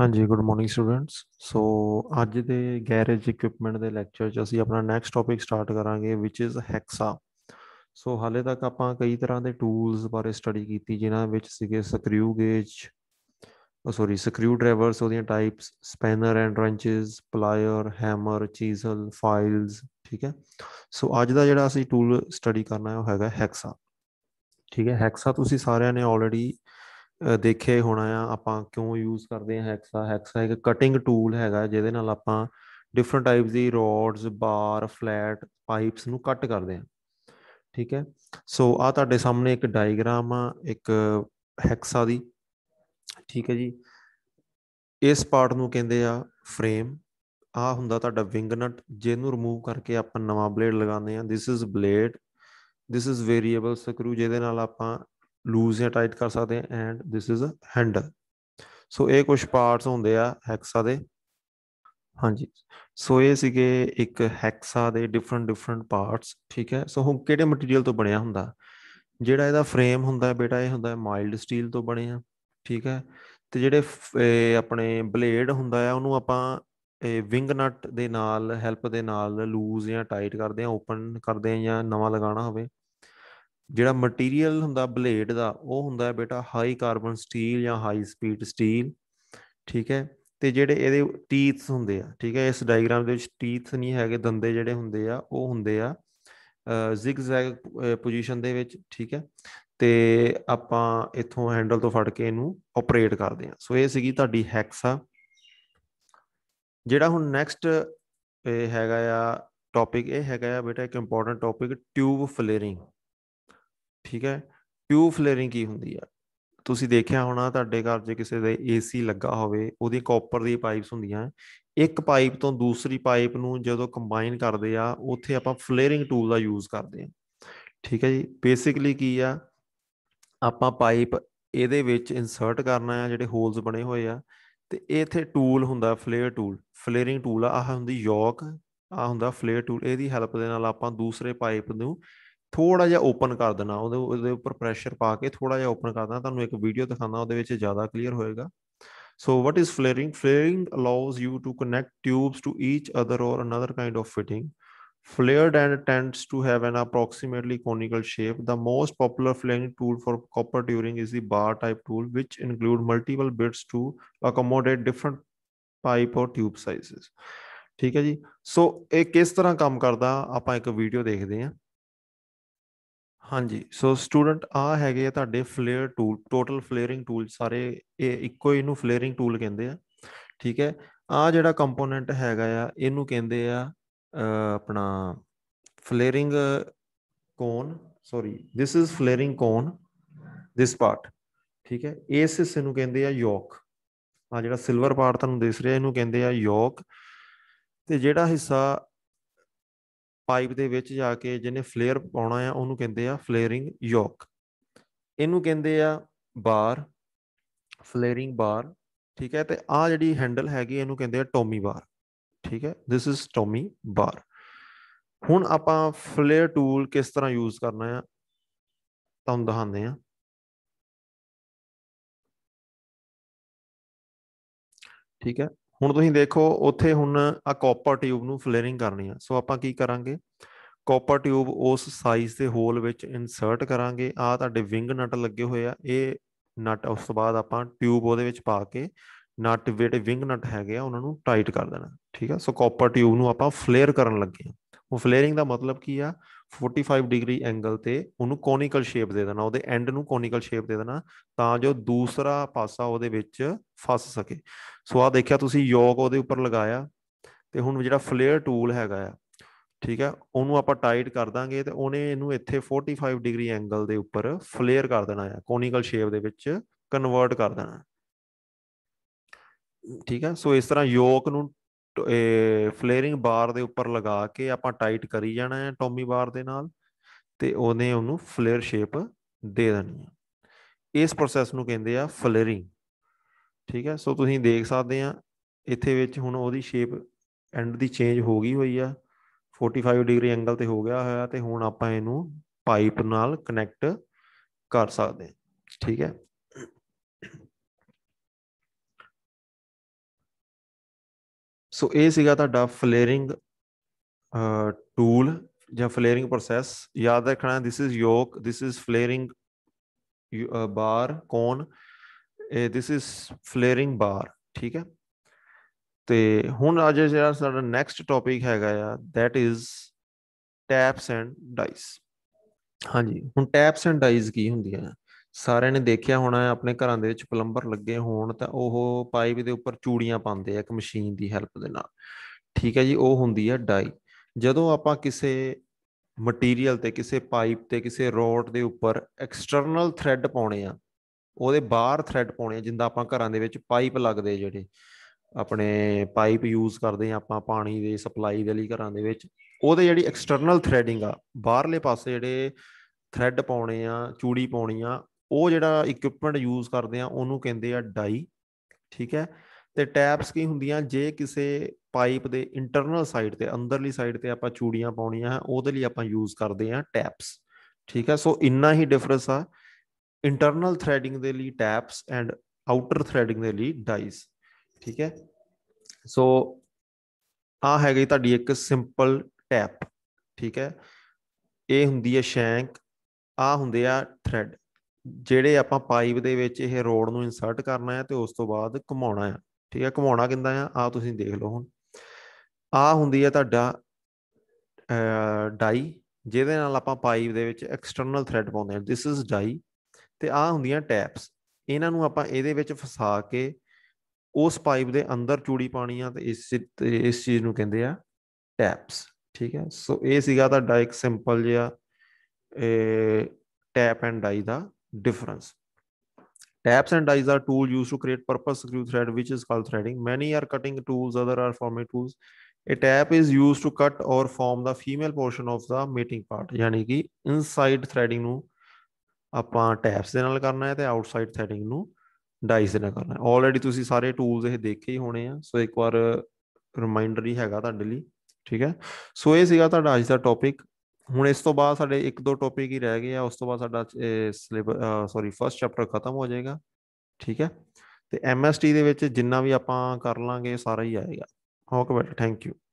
ਹਾਂਜੀ good morning students ਸੋ ਅੱਜ ਦੇ ਗੈਰੇਜ ਇਕਵਿਪਮੈਂਟ ਦੇ ਲੈਕਚਰ 'ਚ ਅਸੀਂ ਆਪਣਾ ਨੈਕਸਟ ਟੌਪਿਕ ਸਟਾਰਟ ਕਰਾਂਗੇ ਵਿਚ ਇਜ਼ ਹੈਕਸਾ ਸੋ ਹਾਲੇ ਤੱਕ ਆਪਾਂ ਕਈ ਤਰ੍ਹਾਂ ਦੇ ਟੂਲਸ ਬਾਰੇ ਸਟੱਡੀ ਕੀਤੀ ਜਿਨ੍ਹਾਂ ਵਿੱਚ ਸੀਗੇ screw gauge sorry screwdrivers ਉਹਦੀਆਂ types spanner and wrenches plier hammer chisel files ਠੀਕ ਹੈ ਸੋ ਅੱਜ ਦਾ ਜਿਹੜਾ ਅਸੀਂ ਟੂਲ ਸਟੱਡੀ ਕਰਨਾ ਹੈ ਉਹ ਹੈਗਾ ਹੈਕਸਾ ਠੀਕ ਹੈ ਹੈਕਸਾ ਤੁਸੀਂ ਸਾਰਿਆਂ ਨੇ ਆਲਰੇਡੀ ਦੇਖਿਆ ਹੋਣਾ ਆ ਆਪਾਂ ਕਿਉਂ ਯੂਜ਼ ਕਰਦੇ ਆ ਹੈਕਸਾ ਹੈਕਸਾ ਇੱਕ ਕਟਿੰਗ ਟੂਲ ਹੈਗਾ ਜਿਹਦੇ ਨਾਲ ਆਪਾਂ ਡਿਫਰੈਂਟ ਟਾਈਪਸ ਦੀ ਰੋਡਸ ਬਾਰ ਫਲੈਟ ਪਾਈਪਸ ਨੂੰ ਕੱਟ ਕਰਦੇ ਆ ਠੀਕ ਹੈ ਸੋ ਆ ਤੁਹਾਡੇ ਸਾਹਮਣੇ ਇੱਕ ਡਾਇਗਰਾਮ ਆ ਇੱਕ ਹੈਕਸਾ ਦੀ ਠੀਕ ਹੈ ਜੀ ਇਸ ਪਾਰਟ ਨੂੰ ਕਹਿੰਦੇ ਆ ਫਰੇਮ ਆ ਹੁੰਦਾ ਤੁਹਾਡਾ ਵਿੰਗ ਨਟ ਜਿਹਨੂੰ ਰਿਮੂਵ ਕਰਕੇ ਆਪਾਂ ਨਵਾਂ ਬਲੇਡ ਲਗਾਉਂਦੇ ਆ this is blade this is variable screw ਜਿਹਦੇ ਨਾਲ ਆਪਾਂ ਲੂਜ਼ ਜਾਂ ਟਾਈਟ ਕਰ ਸਕਦੇ ਆ and this is uh handle so ਇਹ ਕੁਝ ਪਾਰਟਸ ਹੁੰਦੇ ਆ ਹੈਕਸਾ ਦੇ ਹਾਂਜੀ ਸੋ ਇਹ ਸੀਗੇ ਇੱਕ ਹੈਕਸਾ ਦੇ ਡਿਫਰੈਂਟ ਡਿਫਰੈਂਟ ਪਾਰਟਸ ਠੀਕ ਹੈ ਸੋ ਹੁਣ ਕਿਹੜੇ ਮਟੀਰੀਅਲ ਤੋਂ ਬਣਿਆ ਹੁੰਦਾ ਜਿਹੜਾ ਇਹਦਾ ਫਰੇਮ ਹੁੰਦਾ ਹੈ ਬੇਟਾ ਇਹ ਹੁੰਦਾ ਹੈ ਮਾਈਲਡ ਸਟੀਲ ਤੋਂ ਬਣਿਆ ਠੀਕ ਹੈ ਤੇ ਜਿਹੜੇ ਆਪਣੇ ਬਲੇਡ ਹੁੰਦਾ ਹੈ ਉਹਨੂੰ ਆਪਾਂ ਇਹ ਵਿੰਗ ਨਟ ਦੇ ਨਾਲ ਹੈਲਪ ਦੇ ਨਾਲ ਲੂਜ਼ ਜਾਂ ਟਾਈਟ ਕਰਦੇ ਆ ਓਪਨ ਕਰਦੇ ਆ ਜਾਂ ਨਵਾਂ ਲਗਾਉਣਾ ਹੋਵੇ ਜਿਹੜਾ ਮਟੀਰੀਅਲ ਹੁੰਦਾ ਬਲੇਡ ਦਾ ਉਹ ਹੁੰਦਾ ਹੈ ਬੇਟਾ ਹਾਈ ਕਾਰਬਨ ਸਟੀਲ ਜਾਂ ਹਾਈ ਸਪੀਡ ਸਟੀਲ ਠੀਕ ਹੈ ਤੇ ਜਿਹੜੇ ਇਹਦੇ ਟੀਥਸ ਹੁੰਦੇ ਆ ਠੀਕ ਹੈ ਇਸ ਡਾਇਗਰਾਮ ਦੇ ਵਿੱਚ ਟੀਥਸ ਨਹੀਂ ਹੈਗੇ ਦੰਦੇ ਜਿਹੜੇ ਹੁੰਦੇ ਆ ਉਹ ਹੁੰਦੇ ਆ ਜ਼ਿਗਜ਼ੈਗ ਪੋਜੀਸ਼ਨ ਦੇ ਵਿੱਚ ਠੀਕ ਹੈ ਤੇ ਆਪਾਂ ਇੱਥੋਂ ਹੈਂਡਲ ਤੋਂ ਫੜ ਕੇ ਇਹਨੂੰ ਆਪਰੇਟ ਕਰਦੇ ਆ ਸੋ ਇਹ ਸੀਗੀ ਤੁਹਾਡੀ ਹੈਕਸਾ ਜਿਹੜਾ ਹੁਣ ਨੈਕਸਟ ਇਹ ਹੈਗਾ ਆ ਟੌਪਿਕ ਇਹ ਹੈਗਾ ਆ ਬੇਟਾ ਇੱਕ ਇੰਪੋਰਟੈਂਟ ਟੌਪਿਕ ਟਿਊਬ ਫਲੇਰਿੰਗ ਠੀਕ ਹੈ ਟਿਊਬ ਫਲੇਰਿੰਗ ਕੀ ਹੁੰਦੀ ਆ ਤੁਸੀਂ ਦੇਖਿਆ ਹੋਣਾ ਤੁਹਾਡੇ ਘਰ 'ਚ ਕਿਸੇ ਦੇ ਏਸੀ ਲੱਗਾ ਹੋਵੇ ਉਹਦੀ ਕਾਪਰ ਦੀ ਪਾਈਪਸ ਹੁੰਦੀਆਂ ਇੱਕ ਪਾਈਪ ਤੋਂ ਦੂਸਰੀ ਪਾਈਪ ਨੂੰ ਜਦੋਂ ਕੰਬਾਈਨ ਕਰਦੇ ਆ ਉੱਥੇ ਆਪਾਂ ਫਲੇਰਿੰਗ ਟੂਲ ਦਾ ਯੂਜ਼ ਕਰਦੇ ਆ ਠੀਕ ਹੈ ਜੀ ਬੇਸਿਕਲੀ ਕੀ ਆ ਆਪਾਂ ਪਾਈਪ ਇਹਦੇ ਵਿੱਚ ਇਨਸਰਟ ਕਰਨਾ ਆ ਜਿਹੜੇ ਹੋਲਸ ਬਣੇ ਹੋਏ ਆ ਤੇ ਇੱਥੇ ਟੂਲ ਹੁੰਦਾ ਫਲੇਅਰ ਟੂਲ ਫਲੇਰਿੰਗ ਟੂਲ ਆ ਆਹ ਹੁੰਦੀ ਯੋਕ ਆ ਹੁੰਦਾ ਫਲੇਅਰ ਟੂਲ ਇਹਦੀ ਹੈਲਪ ਦੇ ਨਾਲ ਆਪਾਂ ਦੂਸਰੇ ਪਾਈਪ ਨੂੰ ਥੋੜਾ ਜਿਹਾ ਓਪਨ ਕਰ ਦੇਣਾ ਉਹਦੇ ਉਹਦੇ ਉੱਪਰ ਪ੍ਰੈਸ਼ਰ ਪਾ ਕੇ ਥੋੜਾ ਜਿਹਾ ਓਪਨ ਕਰ ਦੇਣਾ ਤੁਹਾਨੂੰ ਇੱਕ ਵੀਡੀਓ ਦਿਖਾਉਣਾ ਉਹਦੇ ਵਿੱਚ ਜ਼ਿਆਦਾ ਕਲੀਅਰ ਹੋਏਗਾ so what is flaring flaring allows you to connect tubes to each other or another kind of fitting flared end tends to have an approximately conical shape the most popular flaring tool for copper tubing is the bar type tool which include multiple bits to accommodate different pipe or tube sizes ਠੀਕ ਹੈ ਜੀ ਸੋ ਇਹ ਕਿਸ ਤਰ੍ਹਾਂ ਕੰਮ ਕਰਦਾ ਆਪਾਂ ਇੱਕ ਵੀਡੀਓ ਦੇਖਦੇ ਹਾਂ ਹਾਂਜੀ ਸੋ ਸਟੂਡੈਂਟ ਆ ਹੈਗੇ ਆ ਤੁਹਾਡੇ flare tool total flaring tool ਸਾਰੇ ਇਹ ਇੱਕੋ ਇਹਨੂੰ ਫਲੇਅਰਿੰਗ ਟੂਲ ਕਹਿੰਦੇ ਆ ਠੀਕ ਹੈ ਆ ਜਿਹੜਾ ਕੰਪੋਨੈਂਟ ਹੈਗਾ ਆ ਇਹਨੂੰ ਕਹਿੰਦੇ ਆ ਆਪਣਾ flaring cone sorry this is flaring cone this part ਠੀਕ ਹੈ ਇਸ ਹਿੱਸੇ ਨੂੰ ਕਹਿੰਦੇ ਆ ਯੋਕ ਆ ਜਿਹੜਾ ਸਿਲਵਰ ਪਾਰਟ ਤੁਹਾਨੂੰ ਦਿਖ ਰਿਹਾ ਇਹਨੂੰ ਕਹਿੰਦੇ ਆ ਯੋਕ ਤੇ ਜਿਹੜਾ ਹਿੱਸਾ ਪਾਈਪ ਦੇ ਵਿੱਚ ਜਾ ਕੇ ਜਿਹਨੇ ਫਲੇਅਰ ਪਾਉਣਾ ਆ ਉਹਨੂੰ ਕਹਿੰਦੇ ਆ ਫਲੇਅਰਿੰਗ ਯੋਕ ਇਹਨੂੰ ਕਹਿੰਦੇ ਆ ਬਾਰ ਫਲੇਅਰਿੰਗ ਬਾਰ ਠੀਕ ਹੈ ਤੇ ਆ ਜਿਹੜੀ ਹੈਂਡਲ ਹੈਗੀ ਇਹਨੂੰ ਕਹਿੰਦੇ ਆ ਟੋਮੀ ਬਾਰ ਠੀਕ ਹੈ ਥਿਸ ਇਜ਼ ਟੋਮੀ ਬਾਰ ਹੁਣ ਆਪਾਂ ਫਲੇਅਰ ਟੂਲ ਕਿਸ ਤਰ੍ਹਾਂ ਯੂਜ਼ ਕਰਨਾ ਆ ਤੁਹਾਨੂੰ ਦਿਖਾਉਂਦੇ ਆ ਠੀਕ ਹੈ ਹੁਣ ਤੁਸੀਂ ਦੇਖੋ ਉੱਥੇ ਹੁਣ ਆ ਕਾਪਰ ਟਿਊਬ ਨੂੰ ਫਲੇਰਿੰਗ ਕਰਨੀ ਆ ਸੋ ਆਪਾਂ ਕੀ ਕਰਾਂਗੇ ਕਾਪਰ ਟਿਊਬ ਉਸ ਸਾਈਜ਼ ਦੇ ਹੋਲ ਵਿੱਚ ਇਨਸਰਟ ਕਰਾਂਗੇ ਆ ਤੁਹਾਡੇ ਵਿੰਗ ਨਟ ਲੱਗੇ ਹੋਏ ਆ ਇਹ ਨਟ ਉਸ ਤੋਂ ਬਾਅਦ ਆਪਾਂ ਟਿਊਬ ਉਹਦੇ ਵਿੱਚ ਪਾ ਕੇ ਨਟ ਜਿਹੜੇ ਵਿੰਗ ਨਟ ਹੈਗੇ ਆ ਉਹਨਾਂ ਨੂੰ ਟਾਈਟ ਕਰ ਦੇਣਾ ਠੀਕ ਆ ਸੋ ਕਾਪਰ ਟਿਊਬ ਨੂੰ ਆਪਾਂ ਫਲੇਅਰ ਕਰਨ ਲੱਗੇ ਆ ਉਹ ਫਲੇਅਰਿੰਗ ਦਾ ਮਤਲਬ ਕੀ ਆ 45 ਡਿਗਰੀ ਐਂਗਲ ਤੇ ਉਹਨੂੰ ਕੋਨਿਕਲ ਸ਼ੇਪ ਦੇ ਦੇਣਾ ਉਹਦੇ ਐਂਡ ਨੂੰ ਕੋਨਿਕਲ ਸ਼ੇਪ ਦੇ ਦੇਣਾ ਤਾਂ ਜੋ ਦੂਸਰਾ ਪਾਸਾ ਉਹਦੇ ਵਿੱਚ ਫਸ ਸਕੇ ਸੋ ਆ ਦੇਖਿਆ ਤੁਸੀਂ ਯੋਗ ਉਹਦੇ ਉੱਪਰ ਲਗਾਇਆ ਤੇ ਹੁਣ ਜਿਹੜਾ ਫਲੇਅਰ ਟੂਲ ਹੈਗਾ ਆ ਠੀਕ ਹੈ ਉਹਨੂੰ ਆਪਾਂ ਟਾਈਟ ਕਰ ਦਾਂਗੇ ਤੇ ਉਹਨੇ ਇਹਨੂੰ ਇੱਥੇ 45 ਡਿਗਰੀ ਐਂਗਲ ਦੇ ਉੱਪਰ ਫਲੇਅਰ ਕਰ ਦੇਣਾ ਆ ਕੋਨਿਕਲ ਸ਼ੇਪ ਦੇ ਵਿੱਚ ਕਨਵਰਟ ਕਰ ਦੇਣਾ ਠੀਕ ਹੈ ਸੋ ਇਸ ਤਰ੍ਹਾਂ ਯੋਕ ਨੂੰ ਫਲੇਅਰਿੰਗ ਬਾਰ ਦੇ ਉੱਪਰ ਲਗਾ ਕੇ ਆਪਾਂ ਟਾਈਟ ਕਰੀ ਜਾਣਾ ਹੈ ਟੋਮੀ ਬਾਰ ਦੇ ਨਾਲ ਤੇ ਉਹਨੇ ਉਹਨੂੰ ਫਲੇਅਰ ਸ਼ੇਪ ਦੇ ਦੇਣੀ ਹੈ ਇਸ ਪ੍ਰੋਸੈਸ ਨੂੰ ਕਹਿੰਦੇ ਆ ਫਲੇਅਰਿੰਗ ਠੀਕ ਹੈ ਸੋ ਤੁਸੀਂ ਦੇਖ ਸਕਦੇ ਆ ਇੱਥੇ ਵਿੱਚ ਹੁਣ ਉਹਦੀ ਸ਼ੇਪ ਐਂਡ ਦੀ ਚੇਂਜ ਹੋ ਗਈ ਹੋਈ ਆ 45 ਡਿਗਰੀ ਐਂਗਲ ਤੇ ਹੋ ਗਿਆ ਹੋਇਆ ਤੇ ਹੁਣ ਆਪਾਂ ਇਹਨੂੰ ਪਾਈਪ ਨਾਲ ਕਨੈਕਟ ਕਰ ਸਕਦੇ ਆ ਠੀਕ ਹੈ ਸੋ ਇਹ ਸੀਗਾ ਤੁਹਾਡਾ ਫਲੇਅਰਿੰਗ ਟੂਲ ਜਾਂ ਫਲੇਅਰਿੰਗ ਪ੍ਰੋਸੈਸ ਯਾਦ ਰੱਖਣਾ this is yoke this is flaring bar cone this is flaring bar ਠੀਕ ਹੈ ਤੇ ਹੁਣ ਅੱਜ ਜਿਹੜਾ ਸਾਡਾ ਨੈਕਸਟ ਟੌਪਿਕ ਹੈਗਾ ਆ that is taps and dies ਹਾਂਜੀ ਹੁਣ ਟੈਪਸ ਐਂਡ ਡਾਈਸ ਕੀ ਹੁੰਦੀਆਂ ਸਾਰਿਆਂ ਨੇ ਦੇਖਿਆ ਹੋਣਾ ਆਪਣੇ ਘਰਾਂ ਦੇ ਵਿੱਚ ਪਲੰਬਰ ਲੱਗੇ ਹੋਣ ਤਾਂ ਉਹ ਪਾਈਪ ਦੇ ਉੱਪਰ ਚੂੜੀਆਂ ਪਾਉਂਦੇ ਆ ਇੱਕ ਮਸ਼ੀਨ ਦੀ ਹੈਲਪ ਦੇ ਨਾਲ ਠੀਕ ਹੈ ਜੀ ਉਹ ਹੁੰਦੀ ਹੈ ਡਾਈ ਜਦੋਂ ਆਪਾਂ ਕਿਸੇ ਮਟੀਰੀਅਲ ਤੇ ਕਿਸੇ ਪਾਈਪ ਤੇ ਕਿਸੇ ਰੋਡ ਦੇ ਉੱਪਰ ਐਕਸਟਰਨਲ ਥ੍ਰੈਡ ਪਾਉਣੇ ਆ ਉਹਦੇ ਬਾਹਰ ਥ੍ਰੈਡ ਪਾਉਣੇ ਆ ਜਿੰਦਾ ਆਪਾਂ ਘਰਾਂ ਦੇ ਵਿੱਚ ਪਾਈਪ ਲੱਗਦੇ ਜਿਹੜੇ ਆਪਣੇ ਪਾਈਪ ਯੂਜ਼ ਕਰਦੇ ਆ ਆਪਾਂ ਪਾਣੀ ਦੇ ਸਪਲਾਈ ਦੇ ਲਈ ਘਰਾਂ ਦੇ ਵਿੱਚ ਉਹਦੇ ਜਿਹੜੀ ਐਕਸਟਰਨਲ ਥ੍ਰੈਡਿੰਗ ਆ ਬਾਹਰਲੇ ਪਾਸੇ ਜਿਹੜੇ ਥ੍ਰੈਡ ਪਾਉਣੇ ਆ ਚੂੜੀ ਪਾਉਣੀ ਆ ਉਹ ਜਿਹੜਾ ਇਕਵਿਪਮੈਂਟ ਯੂਜ਼ ਕਰਦੇ ਆ ਉਹਨੂੰ ਕਹਿੰਦੇ ਆ ਡਾਈ ਠੀਕ ਹੈ ਤੇ ਟੈਪਸ ਕੀ ਹੁੰਦੀਆਂ ਜੇ ਕਿਸੇ ਪਾਈਪ ਦੇ ਇੰਟਰਨਲ ਸਾਈਡ ਤੇ ਅੰਦਰਲੀ ਸਾਈਡ ਤੇ ਆਪਾਂ ਚੂੜੀਆਂ ਪਾਉਣੀਆਂ ਉਹਦੇ ਲਈ ਆਪਾਂ ਯੂਜ਼ ਕਰਦੇ ਆ ਟੈਪਸ ਠੀਕ ਹੈ ਸੋ ਇੰਨਾ ਹੀ ਡਿਫਰੈਂਸ ਆ ਇੰਟਰਨਲ ਥ੍ਰੈਡਿੰਗ ਦੇ ਲਈ ਟੈਪਸ ਐਂਡ ਆਊਟਰ ਥ੍ਰੈਡਿੰਗ ਦੇ ਲਈ ਡਾਈਸ ਠੀਕ ਹੈ ਸੋ ਆ ਹੈਗੀ ਤੁਹਾਡੀ ਇੱਕ ਸਿੰਪਲ ਟੈਪ ਠੀਕ ਹੈ ਇਹ ਹੁੰਦੀ ਹੈ ਸ਼ੈਂਕ ਆ ਹੁੰਦੇ ਆ ਥ੍ਰੈਡ ਜਿਹੜੇ ਆਪਾਂ ਪਾਈਪ ਦੇ ਵਿੱਚ ਇਹ ਰੋਡ ਨੂੰ ਇਨਸਰਟ ਕਰਨਾ ਹੈ ਤੇ ਉਸ ਤੋਂ ਬਾਅਦ ਘਮਾਉਣਾ ਹੈ ਠੀਕ ਹੈ ਘਮਾਉਣਾ ਕਿੰਦਾ ਆ ਆ ਤੁਸੀਂ ਦੇਖ ਲਓ ਹੁਣ ਆ ਹੁੰਦੀ ਹੈ ਤੁਹਾਡਾ ਡਾਈ ਜਿਹਦੇ ਨਾਲ ਆਪਾਂ ਪਾਈਪ ਦੇ ਵਿੱਚ ਐਕਸਟਰਨਲ ਥ੍ਰੈਡ ਪਾਉਂਦੇ ਹਾਂ ਥਿਸ ਇਜ਼ ਡਾਈ ਤੇ ਆ ਹੁੰਦੀਆਂ ਟੈਪਸ ਇਹਨਾਂ ਨੂੰ ਆਪਾਂ ਇਹਦੇ ਵਿੱਚ ਫਸਾ ਕੇ ਉਸ ਪਾਈਪ ਦੇ ਅੰਦਰ ਚੂੜੀ ਪਾਣੀ ਆ ਤੇ ਇਸ ਇਸ ਚੀਜ਼ ਨੂੰ ਕਹਿੰਦੇ ਆ ਟੈਪਸ ਠੀਕ ਹੈ ਸੋ ਇਹ ਸੀਗਾ ਤੁਹਾਡਾ ਇੱਕ ਸਿੰਪਲ ਜਿਹਾ ਟੈਪ ਐਂਡ ਡਾਈ ਦਾ difference. Taps and dies are tools used to create purpose screw thread, which is called threading. Many are cutting tools, other are forming tools. A tap is used to cut or form the female portion of the mating part. Yani ki inside threading nu ਆਪਾਂ ਟੈਪਸ ਦੇ ਨਾਲ ਕਰਨਾ ਹੈ ਤੇ outside threading ਨੂੰ DISE ਦੇ ਨਾਲ ਕਰਨਾ ਹੈ ਆਲਰੇਡੀ ਤੁਸੀਂ ਸਾਰੇ ਟੂਲਸ ਇਹ ਦੇਖੇ ਹੀ ਹੋਣੇ ਆ ਸੋ ਇੱਕ ਵਾਰ ਰਿਮਾਈਂਡਰ ਹੀ ਹੈਗਾ ਤੁਹਾਡੇ ਲਈ ਠੀਕ ਹੈ ਸੋ ਇਹ ਸੀਗਾ ਤੁਹਾਡਾ ਅੱਜ ਦਾ ਟੌਪਿਕ ਹੁਣ ਇਸ ਤੋਂ ਬਾਅਦ ਸਾਡੇ ਇੱਕ ਦੋ ਟੌਪਿਕ ਹੀ ਰਹਿ ਗਏ ਆ ਉਸ ਤੋਂ ਬਾਅਦ ਸਾਡਾ ਸਿਲੇਬਸ ਸੌਰੀ ਫਰਸਟ ਚੈਪਟਰ ਖਤਮ ਹੋ ਜਾਏਗਾ ਠੀਕ ਹੈ ਤੇ ਐਮਐਸਟੀ ਦੇ ਵਿੱਚ ਜਿੰਨਾ ਵੀ ਆਪਾਂ ਕਰ ਲਾਂਗੇ ਸਾਰਾ ਹੀ ਆਏਗਾ ਓਕੇ ਬੇਟਾ ਥੈਂਕ ਯੂ